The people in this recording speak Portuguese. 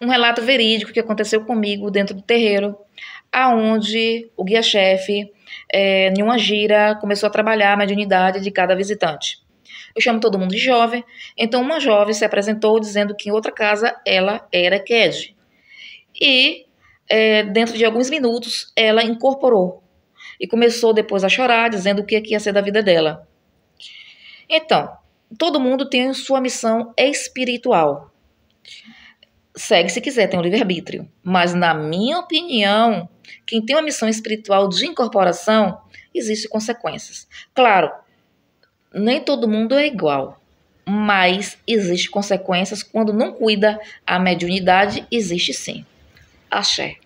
um relato verídico que aconteceu comigo dentro do terreiro, aonde o guia-chefe, é, em uma gira, começou a trabalhar a mediunidade de cada visitante. Eu chamo todo mundo de jovem, então uma jovem se apresentou dizendo que em outra casa ela era Ked. E é, dentro de alguns minutos ela incorporou e começou depois a chorar, dizendo o que é ia ser da vida dela. Então, todo mundo tem sua missão espiritual segue se quiser, tem o livre-arbítrio. Mas, na minha opinião, quem tem uma missão espiritual de incorporação, existe consequências. Claro, nem todo mundo é igual, mas existem consequências quando não cuida. A mediunidade existe sim. Axé.